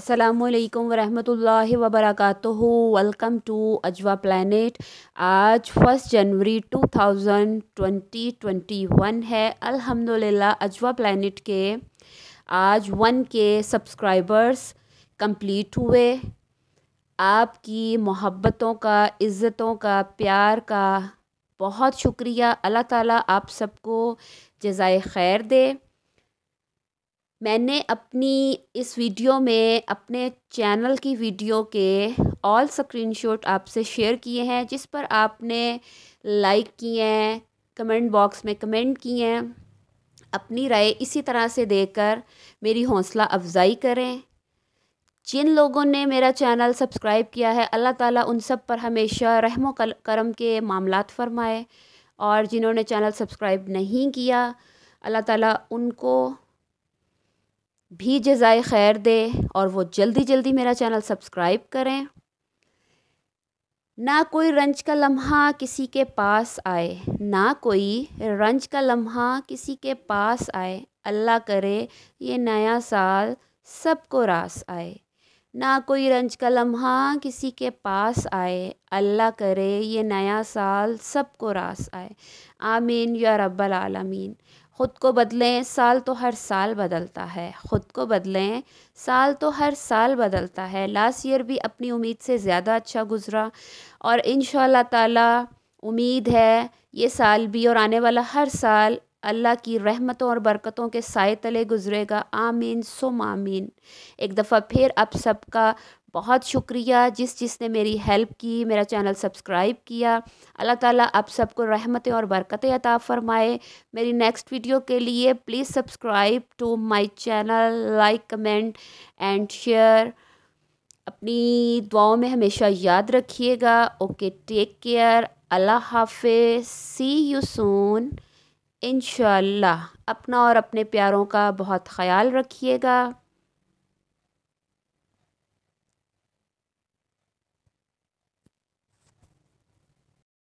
असलकम वरहमल वर्क वेलकम टू अजवा प्लानट आज फर्स्ट जनवरी ट्वेंटी वन है अल्हम्दुलिल्लाह अजवा प्लानट के आज वन के सब्सक्राइबर्स कंप्लीट हुए आपकी मोहब्बतों का इज़्ज़तों का प्यार का बहुत शुक्रिया अल्लाह ताला आप सबको जजाय खैर दे मैंने अपनी इस वीडियो में अपने चैनल की वीडियो के ऑल स्क्रीनशॉट आपसे शेयर किए हैं जिस पर आपने लाइक किए हैं कमेंट बॉक्स में कमेंट किए हैं अपनी राय इसी तरह से देकर मेरी हौसला अफजाई करें जिन लोगों ने मेरा चैनल सब्सक्राइब किया है अल्लाह ताला उन सब पर हमेशा रहमो करम के मामला फरमाए और जिन्होंने चैनल सब्सक्राइब नहीं किया अल्लाह ताला उनको भी जजाय खैर दे और वो जल्दी जल्दी मेरा चैनल सब्सक्राइब करें ना कोई रंज का लम्हा किसी के पास आए ना कोई रंज का लम्हा किसी के पास आए अल्लाह करे ये नया साल सबको रास आए ना कोई रंज का लम्हा किसी के पास आए अल्लाह करे ये नया साल सबको रास आए आमीन या रब्बल आलमीन ख़ुद को बदलें साल तो हर साल बदलता है ख़ुद को बदलें साल तो हर साल बदलता है लास्ट ईयर भी अपनी उम्मीद से ज़्यादा अच्छा गुज़रा और इन ताला उम्मीद है ये साल भी और आने वाला हर साल अल्लाह की रहमतों और बरकतों के साय तले गुजरेगा आमीन सुम आमीन एक दफ़ा फिर आप सबका बहुत शुक्रिया जिस जिसने मेरी हेल्प की मेरा चैनल सब्सक्राइब किया अल्लाह ताला आप सबको रहमतें और बरकतें अता फ़रमाए मेरी नेक्स्ट वीडियो के लिए please subscribe to my channel like comment and share अपनी दुआओं में हमेशा याद रखिएगा ओके टेक केयर अल्लाह हाफि सी यू सून इन अपना और अपने प्यारों का बहुत ख्याल रखिएगा